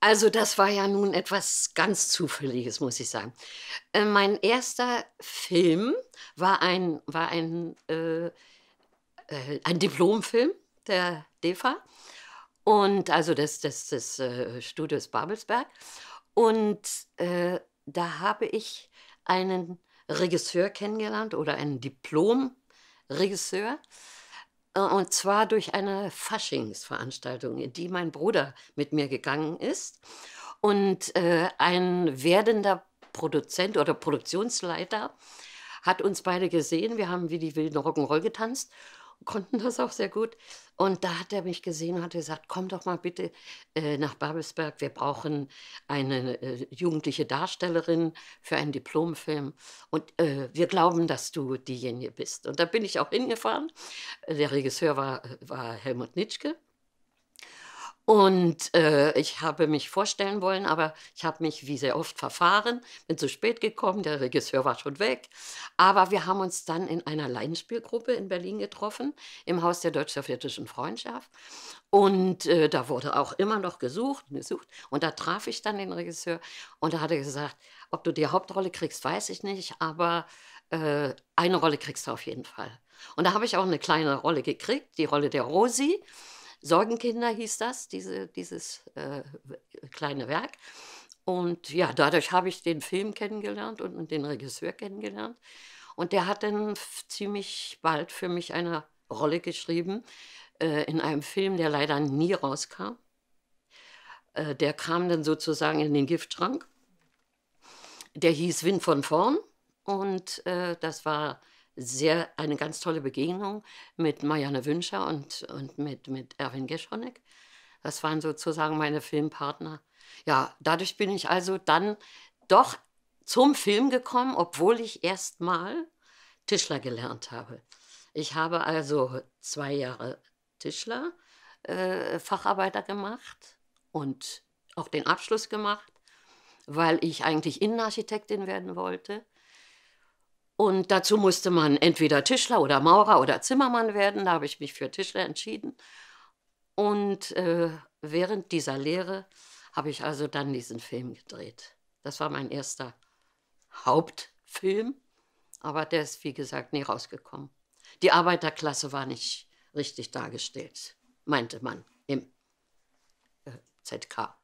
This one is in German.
Also das war ja nun etwas ganz Zufälliges, muss ich sagen. Äh, mein erster Film war ein, war ein, äh, äh, ein Diplomfilm der DEFA und also des, des, des äh, Studios Babelsberg. Und äh, da habe ich einen Regisseur kennengelernt oder einen Diplomregisseur. regisseur äh, und zwar durch eine Faschingsveranstaltung, in die mein Bruder mit mir gegangen ist. Und äh, ein werdender Produzent oder Produktionsleiter hat uns beide gesehen. Wir haben wie die wilden Rock'n'Roll getanzt konnten das auch sehr gut. Und da hat er mich gesehen und hat gesagt, komm doch mal bitte äh, nach Babelsberg, wir brauchen eine äh, jugendliche Darstellerin für einen Diplomfilm und äh, wir glauben, dass du diejenige bist. Und da bin ich auch hingefahren. Der Regisseur war, äh, war Helmut Nitschke und äh, ich habe mich vorstellen wollen, aber ich habe mich wie sehr oft verfahren, bin zu spät gekommen, der Regisseur war schon weg. Aber wir haben uns dann in einer Laienspielgruppe in Berlin getroffen, im Haus der deutsch-sowjetischen Freundschaft. Und äh, da wurde auch immer noch gesucht, gesucht. Und da traf ich dann den Regisseur und da hat er gesagt, ob du die Hauptrolle kriegst, weiß ich nicht, aber äh, eine Rolle kriegst du auf jeden Fall. Und da habe ich auch eine kleine Rolle gekriegt, die Rolle der Rosi. Sorgenkinder hieß das, diese, dieses äh, kleine Werk. Und ja, dadurch habe ich den Film kennengelernt und, den Regisseur kennengelernt. Und der hat dann ziemlich bald für mich eine Rolle geschrieben äh, in einem Film, der leider nie rauskam. Äh, der kam dann sozusagen in den Giftschrank. Der hieß Wind von vorn und äh, das war sehr, eine ganz tolle Begegnung mit Marianne Wünscher und, und mit, mit Erwin Geschonek. Das waren sozusagen meine Filmpartner. Ja, dadurch bin ich also dann doch zum Film gekommen, obwohl ich erst mal Tischler gelernt habe. Ich habe also zwei Jahre Tischler, äh, Facharbeiter gemacht und auch den Abschluss gemacht, weil ich eigentlich Innenarchitektin werden wollte. Und dazu musste man entweder Tischler oder Maurer oder Zimmermann werden. Da habe ich mich für Tischler entschieden. Und äh, während dieser Lehre habe ich also dann diesen Film gedreht. Das war mein erster Hauptfilm, aber der ist, wie gesagt, nie rausgekommen. Die Arbeiterklasse war nicht richtig dargestellt, meinte man im äh, ZK.